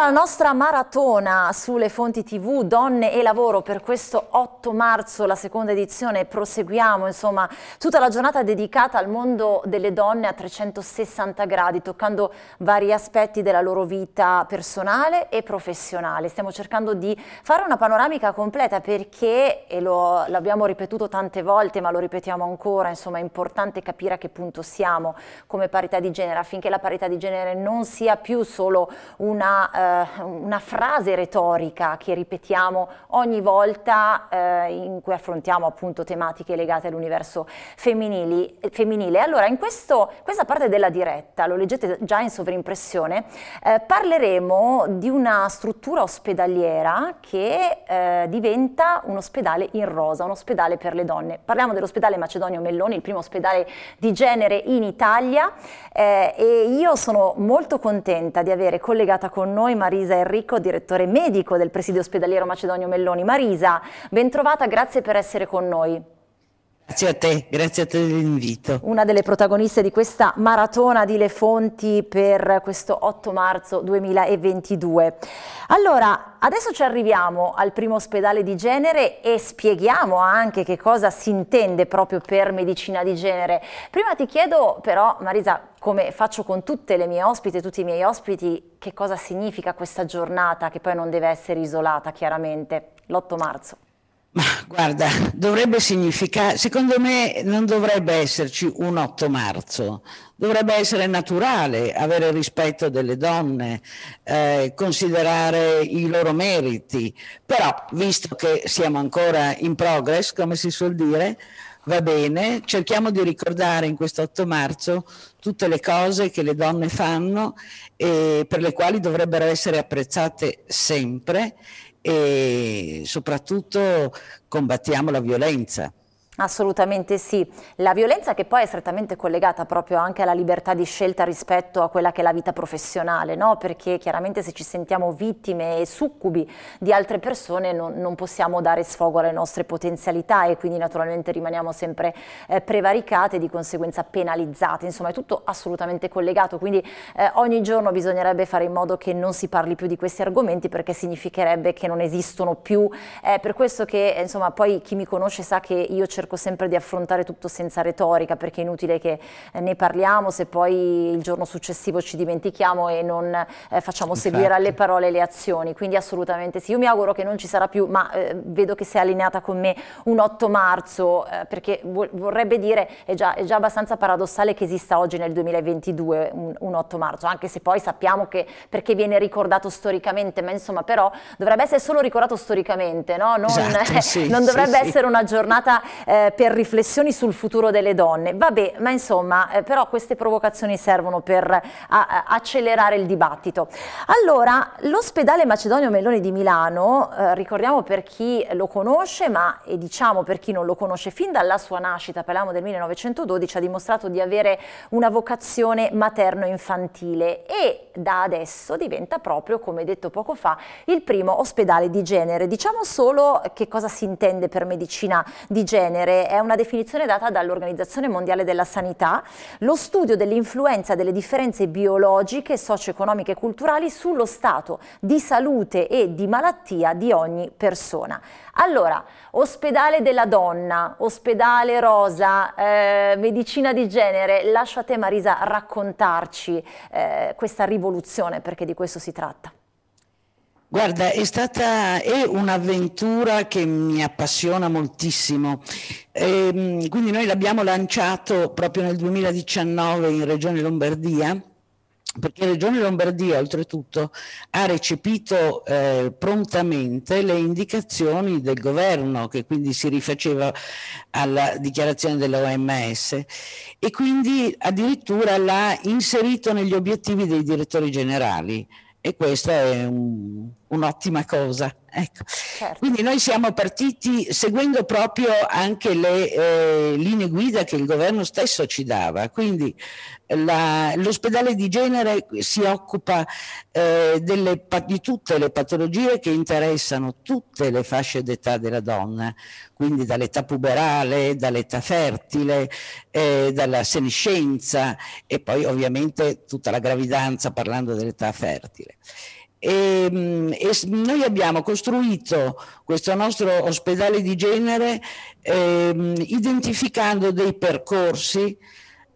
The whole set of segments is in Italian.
la nostra maratona sulle fonti tv, donne e lavoro per questo 8 marzo, la seconda edizione, proseguiamo insomma tutta la giornata dedicata al mondo delle donne a 360 gradi, toccando vari aspetti della loro vita personale e professionale. Stiamo cercando di fare una panoramica completa perché, e l'abbiamo ripetuto tante volte ma lo ripetiamo ancora, insomma è importante capire a che punto siamo come parità di genere affinché la parità di genere non sia più solo un una eh, eh, una frase retorica che ripetiamo ogni volta eh, in cui affrontiamo appunto tematiche legate all'universo femminile. Allora, in questo, questa parte della diretta, lo leggete già in sovrimpressione, eh, parleremo di una struttura ospedaliera che eh, diventa un ospedale in rosa, un ospedale per le donne. Parliamo dell'ospedale Macedonio Melloni, il primo ospedale di genere in Italia eh, e io sono molto contenta di avere collegata con noi Marisa Enrico, direttore medico del presidio ospedaliero Macedonio Melloni. Marisa, bentrovata, grazie per essere con noi. Grazie a te, grazie a te dell'invito. Una delle protagoniste di questa maratona di Le Fonti per questo 8 marzo 2022. Allora, adesso ci arriviamo al primo ospedale di genere e spieghiamo anche che cosa si intende proprio per medicina di genere. Prima ti chiedo però, Marisa, come faccio con tutte le mie ospite, tutti i miei ospiti, che cosa significa questa giornata che poi non deve essere isolata chiaramente, l'8 marzo. Ma guarda, dovrebbe significare, secondo me non dovrebbe esserci un 8 marzo, dovrebbe essere naturale avere rispetto delle donne, eh, considerare i loro meriti, però visto che siamo ancora in progress, come si suol dire, va bene, cerchiamo di ricordare in questo 8 marzo tutte le cose che le donne fanno e per le quali dovrebbero essere apprezzate sempre e soprattutto combattiamo la violenza. Assolutamente sì, la violenza che poi è strettamente collegata proprio anche alla libertà di scelta rispetto a quella che è la vita professionale, no? perché chiaramente se ci sentiamo vittime e succubi di altre persone non, non possiamo dare sfogo alle nostre potenzialità e quindi naturalmente rimaniamo sempre eh, prevaricate e di conseguenza penalizzate, insomma è tutto assolutamente collegato, quindi eh, ogni giorno bisognerebbe fare in modo che non si parli più di questi argomenti perché significherebbe che non esistono più, eh, per questo che insomma poi chi mi conosce sa che io cerco cerco sempre di affrontare tutto senza retorica perché è inutile che eh, ne parliamo se poi il giorno successivo ci dimentichiamo e non eh, facciamo Infatti. seguire alle parole le azioni, quindi assolutamente sì. Io mi auguro che non ci sarà più, ma eh, vedo che sei allineata con me un 8 marzo, eh, perché vo vorrebbe dire, è già, è già, abbastanza paradossale che esista oggi nel 2022 un, un 8 marzo, anche se poi sappiamo che perché viene ricordato storicamente, ma insomma però dovrebbe essere solo ricordato storicamente, no? non, esatto, sì, non, dovrebbe sì, essere sì. una giornata eh, eh, per riflessioni sul futuro delle donne. Vabbè, ma insomma, eh, però queste provocazioni servono per eh, a, accelerare il dibattito. Allora, l'ospedale Macedonio Melloni di Milano, eh, ricordiamo per chi lo conosce, ma e diciamo per chi non lo conosce, fin dalla sua nascita, parliamo del 1912, ha dimostrato di avere una vocazione materno-infantile e da adesso diventa proprio, come detto poco fa, il primo ospedale di genere. Diciamo solo che cosa si intende per medicina di genere genere è una definizione data dall'Organizzazione Mondiale della Sanità, lo studio dell'influenza delle differenze biologiche, socio-economiche e culturali sullo stato di salute e di malattia di ogni persona. Allora, ospedale della donna, ospedale rosa, eh, medicina di genere, lascio a te Marisa raccontarci eh, questa rivoluzione perché di questo si tratta. Guarda, è stata è un'avventura che mi appassiona moltissimo. E, ehm, quindi noi l'abbiamo lanciato proprio nel 2019 in Regione Lombardia perché Regione Lombardia oltretutto ha recepito eh, prontamente le indicazioni del governo che quindi si rifaceva alla dichiarazione dell'OMS e quindi addirittura l'ha inserito negli obiettivi dei direttori generali e questo è un, un'ottima cosa. Ecco. Certo. Quindi noi siamo partiti seguendo proprio anche le eh, linee guida che il governo stesso ci dava, quindi la, l'ospedale di genere si occupa eh, delle, di tutte le patologie che interessano tutte le fasce d'età della donna, quindi dall'età puberale, dall'età fertile, eh, dalla senescenza e poi ovviamente tutta la gravidanza parlando dell'età fertile. E, mm, e, noi abbiamo costruito questo nostro ospedale di genere eh, identificando dei percorsi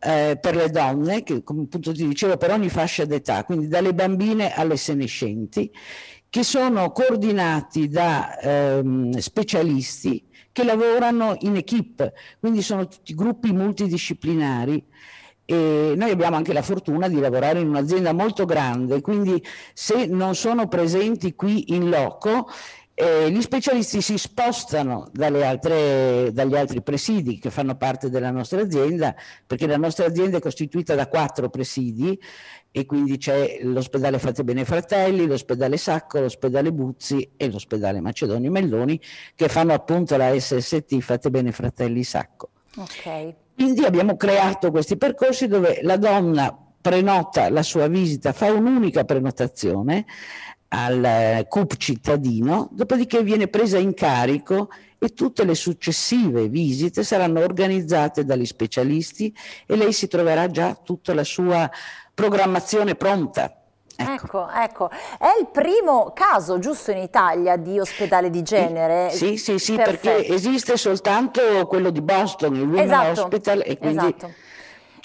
eh, per le donne, che come appunto ti dicevo, per ogni fascia d'età, quindi dalle bambine alle senescenti, che sono coordinati da ehm, specialisti che lavorano in equip, quindi sono tutti gruppi multidisciplinari e noi abbiamo anche la fortuna di lavorare in un'azienda molto grande, quindi se non sono presenti qui in loco, eh, gli specialisti si spostano altre, dagli altri presidi che fanno parte della nostra azienda, perché la nostra azienda è costituita da quattro presidi e quindi c'è l'ospedale Fate Bene Fratelli, l'ospedale Sacco, l'ospedale Buzzi e l'ospedale Macedonio Melloni che fanno appunto la SST Fate Bene Fratelli Sacco. Okay. Quindi abbiamo creato questi percorsi dove la donna prenota la sua visita, fa un'unica prenotazione al eh, CUP cittadino, dopodiché viene presa in carico e tutte le successive visite saranno organizzate dagli specialisti e lei si troverà già tutta la sua programmazione pronta Ecco. ecco. ecco, È il primo caso, giusto, in Italia di ospedale di genere? Sì, sì, sì, Perfetto. perché esiste soltanto quello di Boston, il Women esatto. Hospital, e quindi... Esatto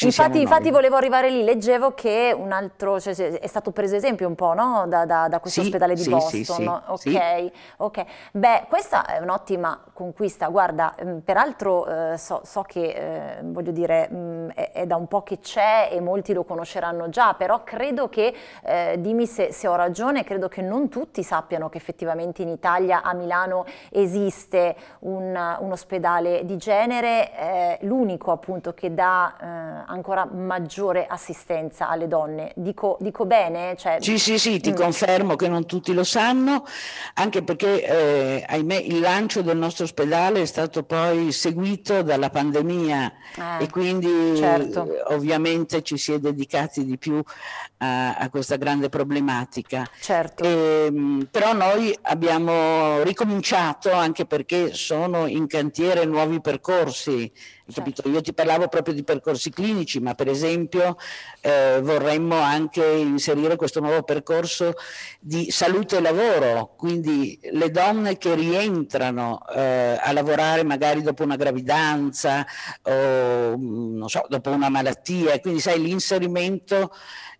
infatti, infatti volevo arrivare lì, leggevo che un altro, cioè, è stato preso esempio un po' no? da, da, da, questo sì, ospedale di sì, Boston, sì, no? okay, ok, beh questa è un'ottima conquista, guarda, mm, peraltro eh, so, so, che, eh, voglio dire, mm, è, da un po' che c'è e molti lo conosceranno già, però credo che, eh, dimmi se, se ho ragione, credo che non tutti sappiano che effettivamente in Italia, a Milano, esiste un, un ospedale di genere, l'unico appunto che dà eh, ancora maggiore assistenza alle donne. Dico, dico bene? Cioè... Sì, sì, sì, ti mm. confermo che non tutti lo sanno, anche perché eh, ahimè il lancio del nostro ospedale è stato poi seguito dalla pandemia eh, e quindi certo. Eh, ovviamente ci si è dedicati di più a, a questa grande problematica. Certo. E, ehm, però noi abbiamo ricominciato anche perché sono in cantiere nuovi percorsi Certo. Io ti parlavo proprio di percorsi clinici, ma per esempio eh, vorremmo anche inserire questo nuovo percorso di salute e lavoro, quindi le donne che rientrano eh, a lavorare magari dopo una gravidanza o mm, so, dopo una malattia, quindi sai l'inserimento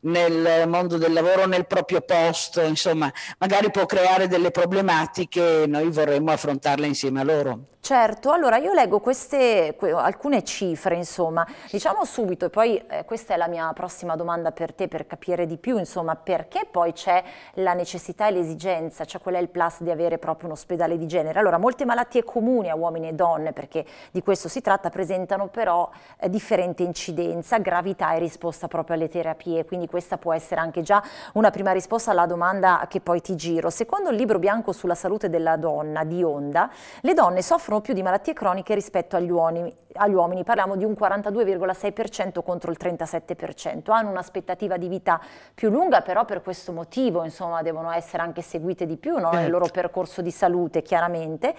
nel mondo del lavoro, nel proprio posto, insomma, magari può creare delle problematiche e noi vorremmo affrontarle insieme a loro. Certo, allora io leggo queste, que, alcune cifre, insomma, diciamo subito, e poi eh, questa è la mia prossima domanda per te per capire di più, insomma, perché poi c'è la necessità e l'esigenza, cioè qual è il plus di avere proprio un ospedale di genere. Allora, molte malattie comuni a uomini e donne, perché di questo si tratta, presentano però eh, differente incidenza, gravità e risposta proprio alle terapie, quindi quindi questa può essere anche già una prima risposta alla domanda che poi ti giro. Secondo il libro bianco sulla salute della donna di Onda, le donne soffrono più di malattie croniche rispetto agli uomini, agli uomini, parliamo di un 42,6% contro il 37%. Hanno un'aspettativa di vita più lunga, però per questo motivo insomma, devono essere anche seguite di più no? nel certo. loro percorso di salute, chiaramente,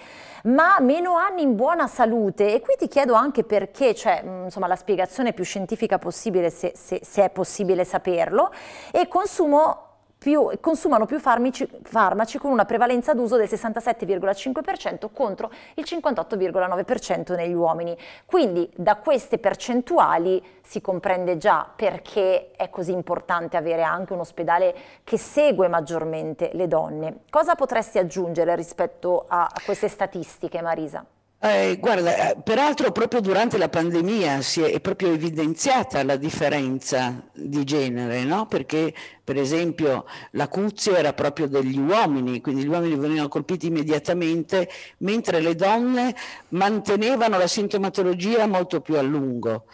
ma meno anni in buona salute. E qui ti chiedo anche perché, cioè, insomma, la spiegazione più scientifica possibile, se, se, se è possibile saperlo, e consumo più, consumano più farmici, farmaci con una prevalenza d'uso del 67,5% contro il 58,9% negli uomini. Quindi da queste percentuali si comprende già perché è così importante avere anche un ospedale che segue maggiormente le donne. Cosa potresti aggiungere rispetto a queste statistiche, Marisa? Eh, guarda, eh, peraltro proprio durante la pandemia si è proprio evidenziata la differenza di genere, no? perché per esempio l'acuzio era proprio degli uomini, quindi gli uomini venivano colpiti immediatamente, mentre le donne mantenevano la sintomatologia molto più a lungo.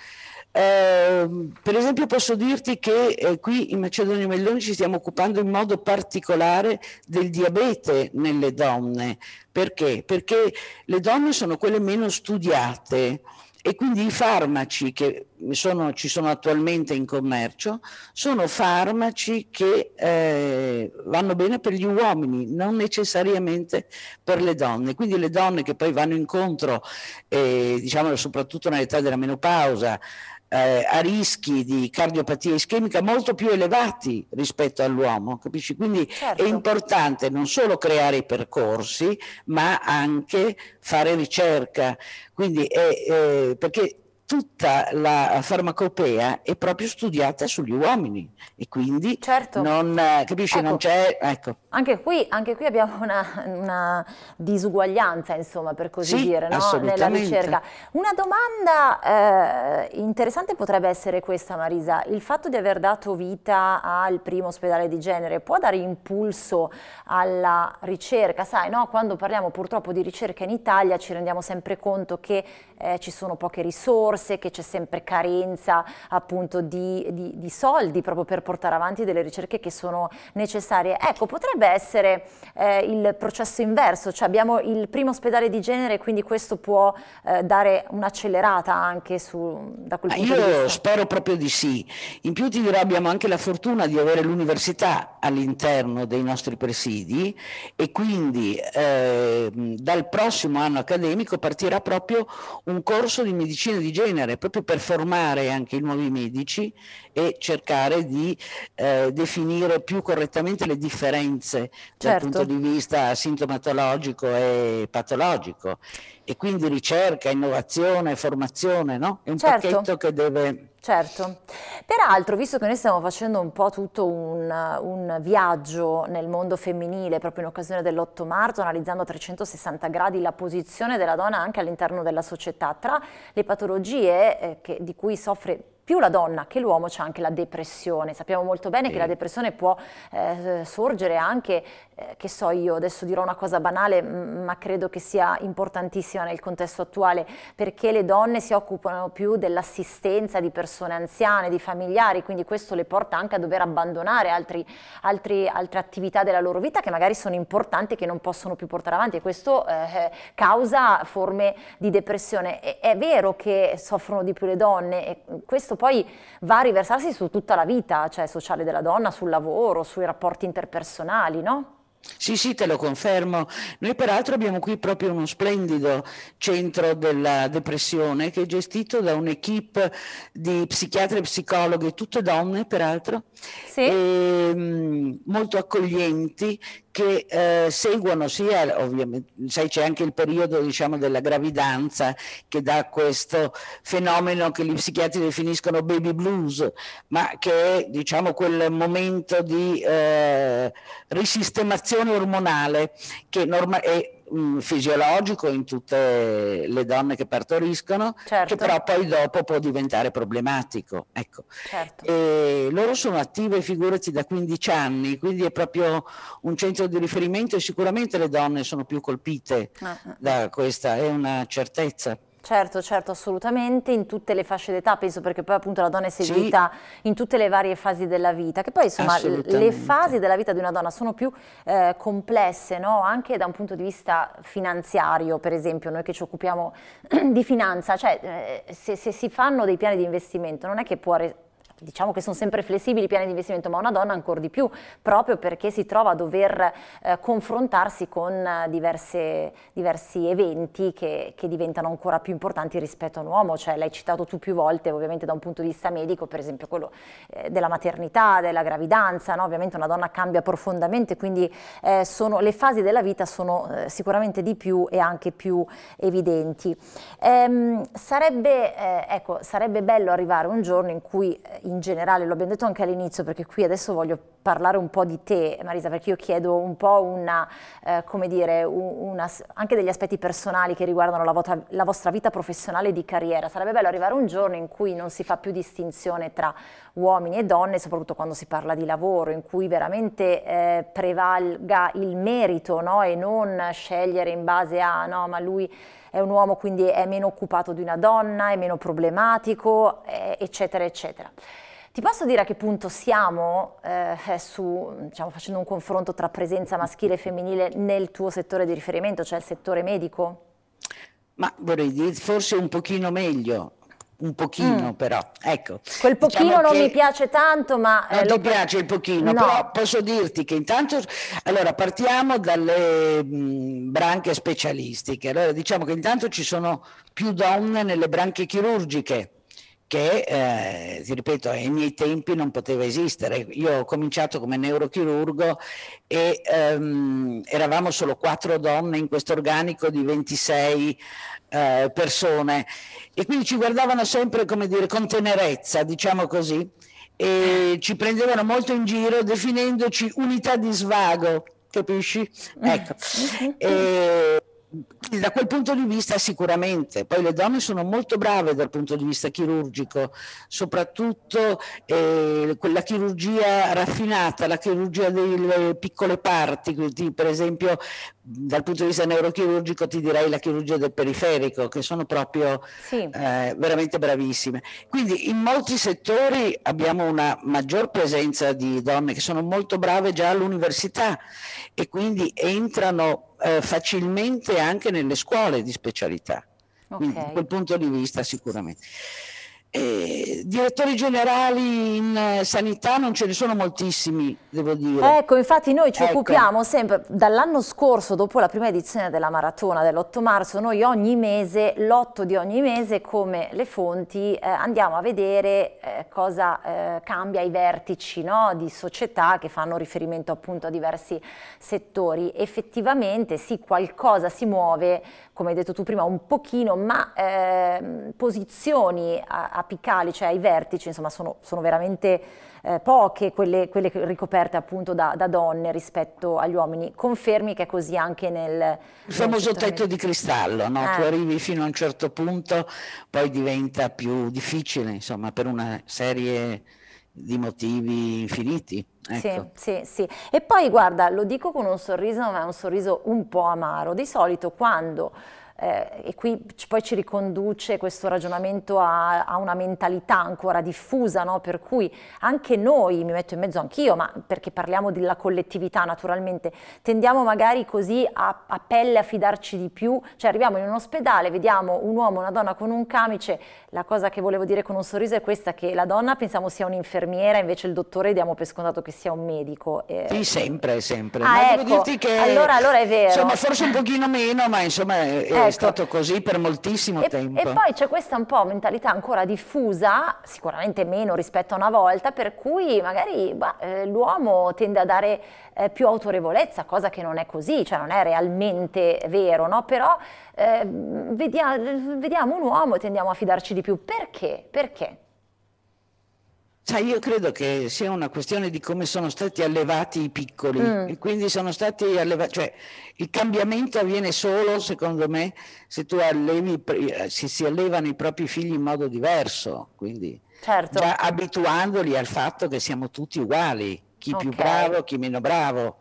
Ehm, per esempio posso dirti che eh, qui in Macedonia Melloni ci stiamo occupando in modo particolare del diabete nelle donne. Perché? Perché le donne sono quelle meno studiate e quindi i farmaci che sono, ci sono attualmente in commercio sono farmaci che eh, vanno bene per gli uomini, non necessariamente per le donne. Quindi le donne che poi vanno incontro, eh, diciamo soprattutto nell'età della menopausa, eh, a rischi di cardiopatia ischemica molto più elevati rispetto all'uomo, capisci? Quindi certo. è importante non solo creare i percorsi, ma anche fare ricerca. Quindi è, eh, perché tutta la farmacopea è proprio studiata sugli uomini e quindi certo. non, eh, capisci, ecco. non c'è... Ecco. Anche, qui, anche qui abbiamo una, una, disuguaglianza, insomma, per così sì, dire, no? nella ricerca. Una domanda eh, interessante potrebbe essere questa, Marisa. Il fatto di aver dato vita al primo ospedale di genere può dare impulso alla ricerca? Sai, no? quando parliamo purtroppo di ricerca in Italia ci rendiamo sempre conto che eh, ci sono poche risorse, risorse, che c'è sempre carenza appunto di, di, di, soldi proprio per portare avanti delle ricerche che sono necessarie. Ecco, potrebbe essere eh, il processo inverso, cioè abbiamo il primo ospedale di genere, quindi questo può eh, dare un'accelerata anche su, da quel ah, punto di vista. Io spero proprio di sì. In più ti dirò, abbiamo anche la fortuna di avere l'università all'interno dei nostri presidi e quindi eh, dal prossimo anno accademico partirà proprio un corso di medicina di genere genere, proprio per formare anche i nuovi medici e cercare di eh, definire più correttamente le differenze certo. dal punto di vista sintomatologico e patologico. E quindi ricerca, innovazione, formazione, no? È un certo. pacchetto che deve Certo, peraltro visto che noi stiamo facendo un po' tutto un, un viaggio nel mondo femminile proprio in occasione dell'8 marzo, analizzando a 360 gradi la posizione della donna anche all'interno della società, tra le patologie eh, che, di cui soffre più la donna che l'uomo c'è anche la depressione. Sappiamo molto bene sì. che la depressione può eh, sorgere anche, eh, che so io, adesso dirò una cosa banale, ma credo che sia importantissima nel contesto attuale, perché le donne si occupano più dell'assistenza di persone anziane, di familiari, quindi questo le porta anche a dover abbandonare altri, altri, altre attività della loro vita che magari sono importanti e che non possono più portare avanti e questo eh, causa forme di depressione. E, è vero che soffrono di più le donne e questo questo poi va a riversarsi su tutta la vita, cioè sociale della donna, sul lavoro, sui rapporti interpersonali, no? Sì, sì, te lo confermo. Noi peraltro abbiamo qui proprio uno splendido centro della depressione che è gestito da un'equipe di psichiatri e psicologhe, tutte donne peraltro, sì. e, ehm, molto accoglienti, che eh, seguono sia ovviamente sai, c'è anche il periodo diciamo della gravidanza che dà questo fenomeno che gli psichiatri definiscono baby blues ma che è diciamo quel momento di eh, risistemazione ormonale che norma- è mh, mm, fisiologico in tutte le donne che partoriscono, certo. che però poi dopo può diventare problematico. Ecco. Certo. E loro sono attive, figurati, da 15 anni, quindi è proprio un centro di riferimento e sicuramente le donne sono più colpite uh-huh. da questa, è una certezza. Certo, certo, assolutamente, in tutte le fasce d'età, penso perché poi appunto la donna è seguita sì. in tutte le varie fasi della vita, che poi insomma le fasi della vita di una donna sono più eh, complesse, no? anche da un punto di vista finanziario, per esempio, noi che ci occupiamo di finanza, cioè eh, se, se, si fanno dei piani di investimento non è che può diciamo che sono sempre flessibili i piani di investimento, ma una donna ancora di più, proprio perché si trova a dover eh, confrontarsi con eh, diverse, diversi eventi che, che, diventano ancora più importanti rispetto a un uomo, cioè l'hai citato tu più volte, ovviamente da un punto di vista medico, per esempio quello eh, della maternità, della gravidanza, no? ovviamente una donna cambia profondamente, quindi eh, sono, le fasi della vita sono eh, sicuramente di più e anche più evidenti. Ehm, sarebbe, eh, ecco, sarebbe bello arrivare un giorno in cui in generale, lo abbiamo detto anche all'inizio, perché qui adesso voglio parlare un po' di te, Marisa, perché io chiedo un po' una, eh, come dire, una, anche degli aspetti personali che riguardano la, vota, la vostra vita professionale e di carriera. Sarebbe bello arrivare un giorno in cui non si fa più distinzione tra uomini e donne, soprattutto quando si parla di lavoro, in cui veramente eh, prevalga il merito no? e non scegliere in base a no, ma lui è un uomo quindi è meno occupato di una donna, è meno problematico, eh, eccetera, eccetera. Ti posso dire a che punto siamo eh, eh, su, diciamo, facendo un confronto tra presenza maschile e femminile nel tuo settore di riferimento, cioè il settore medico? Ma vorrei dire forse un pochino meglio, un pochino mm. però, ecco. Quel diciamo pochino diciamo non mi piace tanto, ma... Non eh, ti piace il pochino, no. però posso dirti che intanto... Allora, partiamo dalle mh, mm, branche specialistiche. Allora, diciamo che intanto ci sono più donne nelle branche chirurgiche, che, eh, ti ripeto, ai miei tempi non poteva esistere. Io ho cominciato come neurochirurgo e ehm, eravamo solo quattro donne in questo organico di 26 eh, persone e quindi ci guardavano sempre, come dire, con tenerezza, diciamo così, e ci prendevano molto in giro definendoci unità di svago, capisci? Ecco. Mm-hmm. e, da quel punto di vista sicuramente, poi le donne sono molto brave dal punto di vista chirurgico, soprattutto eh, la chirurgia raffinata, la chirurgia delle piccole parti, quindi per esempio dal punto di vista neurochirurgico ti direi la chirurgia del periferico, che sono proprio sì. eh, veramente bravissime. Quindi in molti settori abbiamo una maggior presenza di donne che sono molto brave già all'università e quindi entrano eh, facilmente anche nelle scuole di specialità. Okay. Quindi, da quel punto di vista sicuramente. Eh, direttori generali in eh, sanità non ce ne sono moltissimi, devo dire. Ecco, infatti noi ci ecco. occupiamo sempre, dall'anno scorso, dopo la prima edizione della maratona dell'8 marzo, noi ogni mese, l'8 di ogni mese, come le fonti, eh, andiamo a vedere eh, cosa eh, cambia ai vertici no? di società che fanno riferimento appunto a diversi settori. Effettivamente sì, qualcosa si muove, come hai detto tu prima, un pochino, ma ehm, posizioni a, a apicali, cioè ai vertici, insomma sono, sono veramente eh, poche quelle, quelle, ricoperte appunto da, da, donne rispetto agli uomini. Confermi che è così anche nel... Il famoso nel tetto di cristallo, no? ah. tu arrivi fino a un certo punto, poi diventa più difficile, insomma, per una serie di motivi infiniti. Ecco. Sì, sì, sì. E poi guarda, lo dico con un sorriso, ma è un sorriso un po' amaro. Di solito quando eh, e qui poi ci riconduce questo ragionamento a, a una mentalità ancora diffusa, no? per cui anche noi, mi metto in mezzo anch'io, ma perché parliamo della collettività naturalmente, tendiamo magari così a, a pelle a fidarci di più, cioè arriviamo in un ospedale, vediamo un uomo, una donna con un camice, la cosa che volevo dire con un sorriso è questa, che la donna pensiamo sia un'infermiera, invece il dottore diamo per scontato che sia un medico. Eh. Sì, sempre, sempre. Ah, ma ecco, devo dirti che... Allora, allora è vero. Insomma, forse un pochino meno, ma insomma... Eh, eh ecco. è stato così per moltissimo e, tempo. E poi c'è questa un po' mentalità ancora diffusa, sicuramente meno rispetto a una volta, per cui magari eh, l'uomo tende a dare eh, più autorevolezza, cosa che non è così, cioè non è realmente vero, no? Però eh, vediamo, vediamo un uomo e tendiamo a fidarci di più. Perché? Perché? Sai, io credo che sia una questione di come sono stati allevati i piccoli mm. e quindi sono stati allevati, cioè il cambiamento avviene solo, secondo me, se tu allevi, eh, se si allevano i propri figli in modo diverso, quindi certo. già abituandoli al fatto che siamo tutti uguali, chi okay. più bravo, chi meno bravo,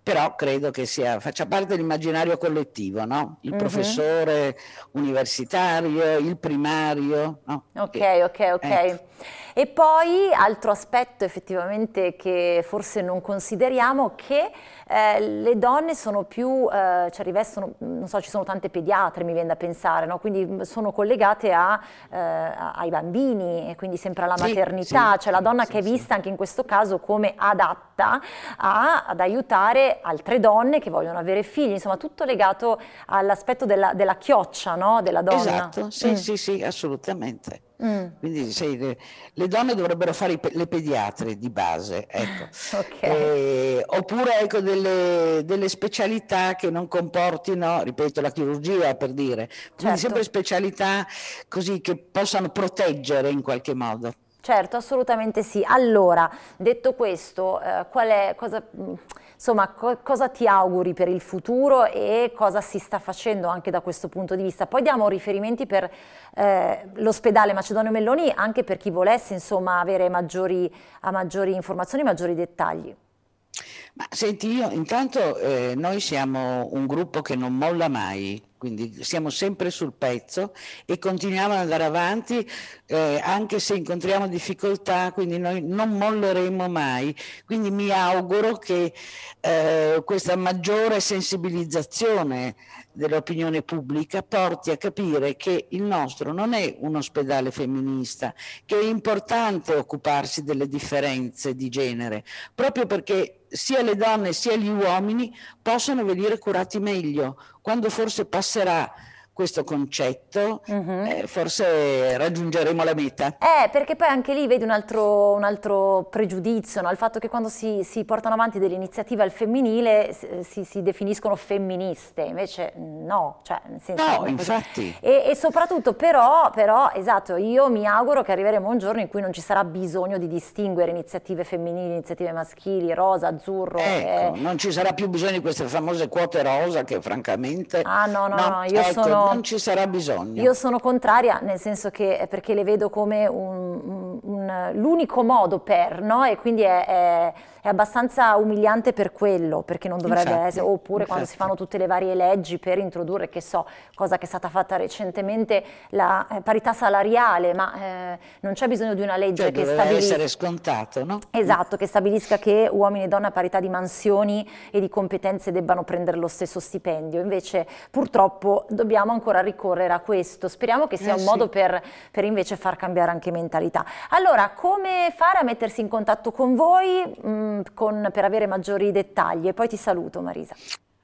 però credo che sia, faccia parte dell'immaginario collettivo, no? Il mm-hmm. professore universitario, il primario. No? Ok, ok, ok. Eh. E poi altro aspetto effettivamente che forse non consideriamo che eh, le donne sono più, eh, cioè rivestono, non so, ci sono tante pediatre, mi viene da pensare, no? quindi sono collegate a, eh, ai bambini e quindi sempre alla sì, maternità, sì, cioè la donna sì, che è vista anche in questo caso come adatta a, ad aiutare altre donne che vogliono avere figli, insomma tutto legato all'aspetto della, della chioccia no? della donna. Esatto, sì, mm. sì, sì, assolutamente. Mm. Quindi sei, le donne dovrebbero fare pe- le pediatre di base, ecco. okay. e, oppure ecco, delle, delle, specialità che non comportino, ripeto, la chirurgia per dire, quindi certo. sempre specialità così che possano proteggere in qualche modo. Certo, assolutamente sì. Allora, detto questo, eh, è, cosa, mm, Insomma, co cosa ti auguri per il futuro e cosa si sta facendo anche da questo punto di vista? Poi diamo riferimenti per eh, l'ospedale Macedonio Melloni anche per chi volesse insomma, avere maggiori, maggiori informazioni, maggiori dettagli. Ma senti, io intanto eh, noi siamo un gruppo che non molla mai, quindi siamo sempre sul pezzo e continuiamo ad andare avanti eh, anche se incontriamo difficoltà, quindi noi non molleremo mai. Quindi mi auguro che eh, questa maggiore sensibilizzazione dell'opinione pubblica porti a capire che il nostro non è un ospedale femminista, che è importante occuparsi delle differenze di genere, proprio perché sia le donne sia gli uomini possono venire curati meglio quando forse passerà questo concetto, uh-huh. eh, forse raggiungeremo la meta. Eh, perché poi anche lì vedi un altro, un altro pregiudizio, no? il fatto che quando si, si, portano avanti delle iniziative al femminile si, si definiscono femministe, invece no. Cioè, nel senso no, infatti. E, e, soprattutto però, però, esatto, io mi auguro che arriveremo a un giorno in cui non ci sarà bisogno di distinguere iniziative femminili, iniziative maschili, rosa, azzurro. Ecco, eh. non ci sarà più bisogno di queste famose quote rosa che francamente... Ah no, no, no, no io ecco, sono non ci sarà bisogno. Io sono contraria, nel senso che perché le vedo come un, un l'unico modo per, no? E quindi è, è, è, abbastanza umiliante per quello, perché non dovrebbe infatti, essere, oppure infatti. quando si fanno tutte le varie leggi per introdurre, che so, cosa che è stata fatta recentemente, la eh, parità salariale, ma eh, non c'è bisogno di una legge cioè, che stabilisca... essere scontato, no? Esatto, che stabilisca che uomini e donne a parità di mansioni e di competenze debbano prendere lo stesso stipendio, invece purtroppo dobbiamo ancora ricorrere a questo, speriamo che sia eh, un sì. modo per, per invece far cambiare anche mentalità. Allora, allora, come fare a mettersi in contatto con voi mh, mm, con, per avere maggiori dettagli? E poi ti saluto Marisa.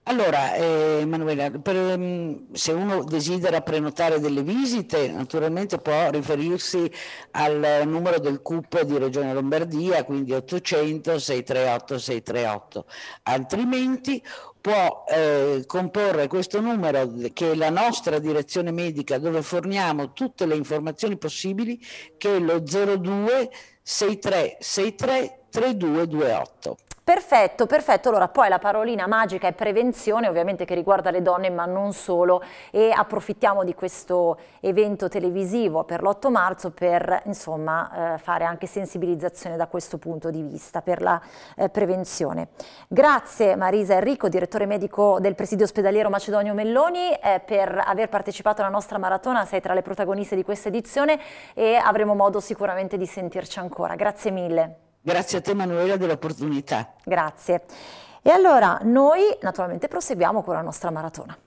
Allora, eh, Emanuela, per, ehm, se uno desidera prenotare delle visite, naturalmente può riferirsi al numero del CUP di Regione Lombardia, quindi 800 638 638, altrimenti può eh, comporre questo numero che è la nostra direzione medica dove forniamo tutte le informazioni possibili, che è lo 02 6363 3228. Perfetto, perfetto. Allora, poi la parolina magica è prevenzione, ovviamente che riguarda le donne, ma non solo. E approfittiamo di questo evento televisivo per l'8 marzo per, insomma, eh, fare anche sensibilizzazione da questo punto di vista per la eh, prevenzione. Grazie Marisa Enrico, direttore medico del presidio ospedaliero Macedonio Melloni, eh, per aver partecipato alla nostra maratona. Sei tra le protagoniste di questa edizione e avremo modo sicuramente di sentirci ancora. Grazie mille. Grazie a te Manuela dell'opportunità. Grazie. E allora noi naturalmente proseguiamo con la nostra maratona.